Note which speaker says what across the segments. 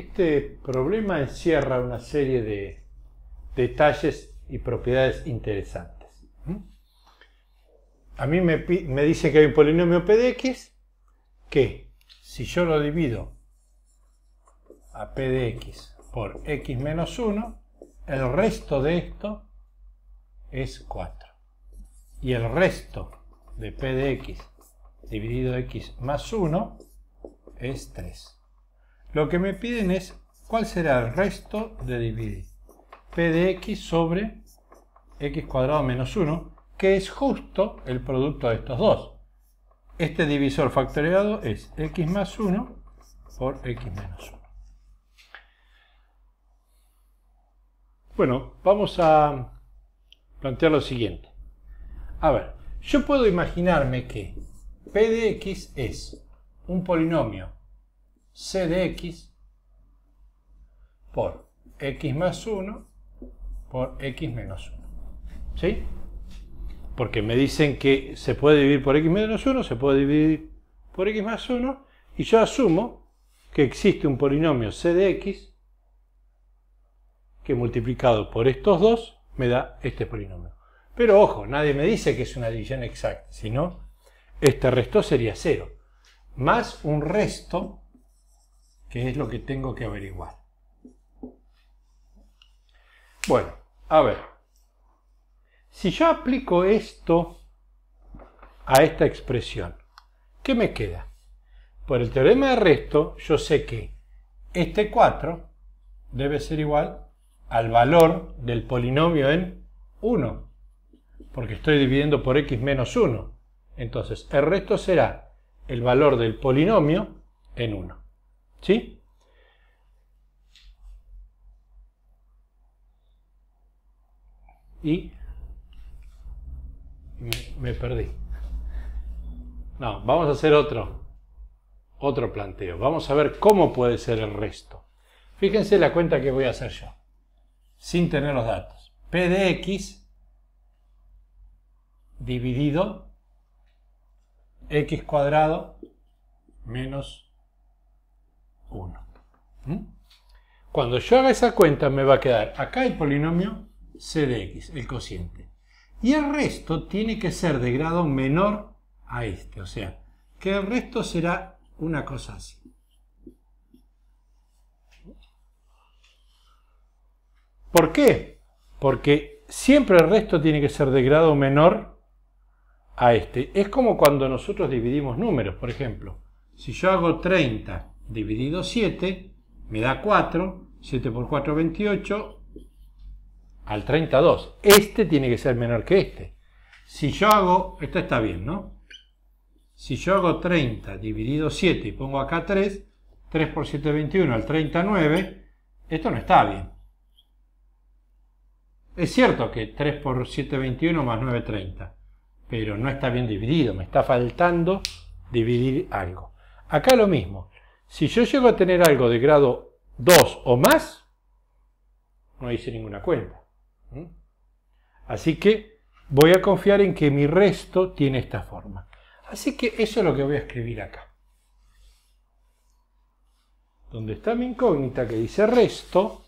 Speaker 1: este problema encierra una serie de detalles y propiedades interesantes. A mí me, dice que hay un polinomio p de x que si yo lo divido a p de x por x menos 1, el resto de esto es 4. Y el resto de p de x dividido x más 1 es 3. Lo que me piden es cuál será el resto de dividir p de x sobre x cuadrado menos 1, que es justo el producto de estos dos. Este divisor factorizado es x más 1 por x menos 1. Bueno, vamos a plantear lo siguiente. A ver, yo puedo imaginarme que p de x es un polinomio c de x por x más 1 por x menos 1. ¿Sí? Porque me dicen que se puede dividir por x menos 1, se puede dividir por x más 1, y yo asumo que existe un polinomio c de x que multiplicado por estos dos me da este polinomio. Pero ojo, nadie me dice que es una división exacta, sino este resto sería 0, más un resto es lo que tengo que averiguar. Bueno, a ver. Si yo aplico esto a esta expresión, ¿qué me queda? Por el teorema de resto, yo sé que este 4 debe ser igual al valor del polinomio en 1, porque estoy dividiendo por x menos 1. Entonces, el resto será el valor del polinomio en 1. ¿Sí? Y me, perdí. No, vamos a hacer otro, otro planteo. Vamos a ver cómo puede ser el resto. Fíjense la cuenta que voy a hacer yo, sin tener los datos. P de x dividido x cuadrado menos ¿Mm? Cuando yo haga esa cuenta me va a quedar acá el polinomio c de x, el cociente. Y el resto tiene que ser de grado menor a este, o sea, que el resto será una cosa así. ¿Por qué? Porque siempre el resto tiene que ser de grado menor a este. Es como cuando nosotros dividimos números, por ejemplo. Si yo hago 30 dividido 7 me da 4, 7 por 4 28, al 32. Este tiene que ser menor que este. Si yo hago, esto está bien, ¿no? Si yo hago 30 dividido 7 y pongo acá 3, 3 por 7 21 al 39, esto no está bien. Es cierto que 3 por 7 21 más 9 30, pero no está bien dividido, me está faltando dividir algo. Acá lo mismo, si yo llego a tener algo de grado 2 o más, no hice ninguna cuenta. Así que voy a confiar en que mi resto tiene esta forma. Así que eso es lo que voy a escribir acá. Donde está mi incógnita que dice resto,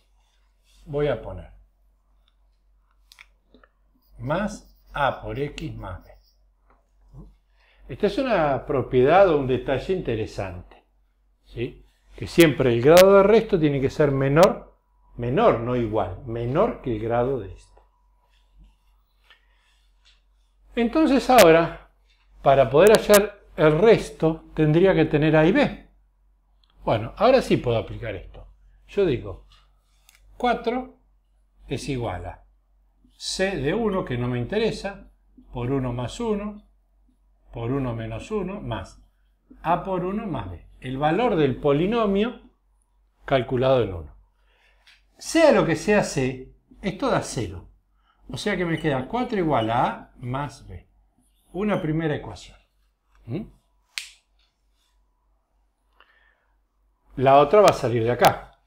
Speaker 1: voy a poner más A por X más B. Esta es una propiedad o un detalle interesante que siempre el grado de resto tiene que ser menor, menor, no igual, menor que el grado de este. Entonces ahora, para poder hallar el resto, tendría que tener A y B. Bueno, ahora sí puedo aplicar esto. Yo digo, 4 es igual a C de 1, que no me interesa, por 1 más 1, por 1 menos 1, más A por 1 más B el valor del polinomio calculado en 1. Sea lo que sea c, esto da 0. O sea que me queda 4 igual a a más b. Una primera ecuación. ¿Mm? La otra va a salir de acá.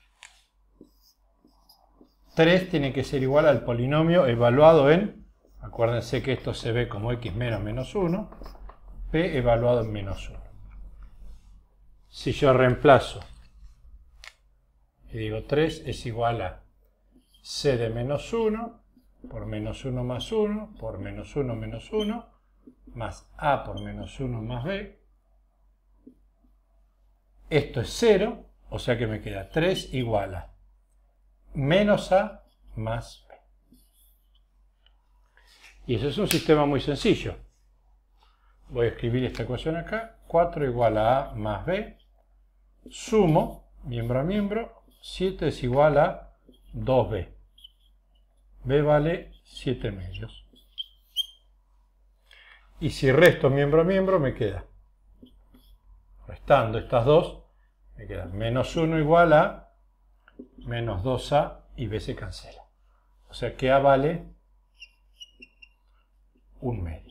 Speaker 1: 3 tiene que ser igual al polinomio evaluado en, acuérdense que esto se ve como x menos menos 1, p evaluado en menos 1 si yo reemplazo y digo 3 es igual a c de menos 1 por menos 1 más 1 por menos 1 menos 1 más a por menos 1 más b. Esto es 0, o sea que me queda 3 igual a menos a más b. Y eso es un sistema muy sencillo. Voy a escribir esta ecuación acá. 4 igual a a más b sumo, miembro a miembro, 7 es igual a 2b. b vale 7 medios. Y si resto miembro a miembro, me queda, restando estas dos, me queda menos 1 igual a menos 2a y b se cancela. O sea que a vale 1 medio.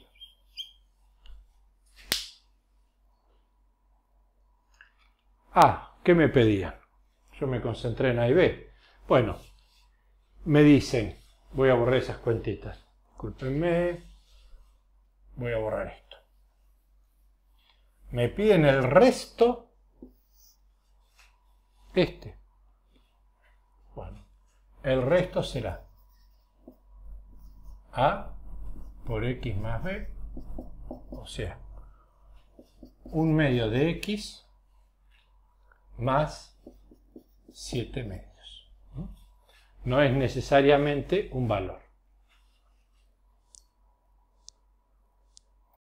Speaker 1: Ah, ¿qué me pedían? Yo me concentré en A y B. Bueno, me dicen, voy a borrar esas cuentitas. Disculpenme, voy a borrar esto. Me piden el resto, este. Bueno, el resto será A por X más B, o sea, un medio de X más siete medios. no es necesariamente un valor.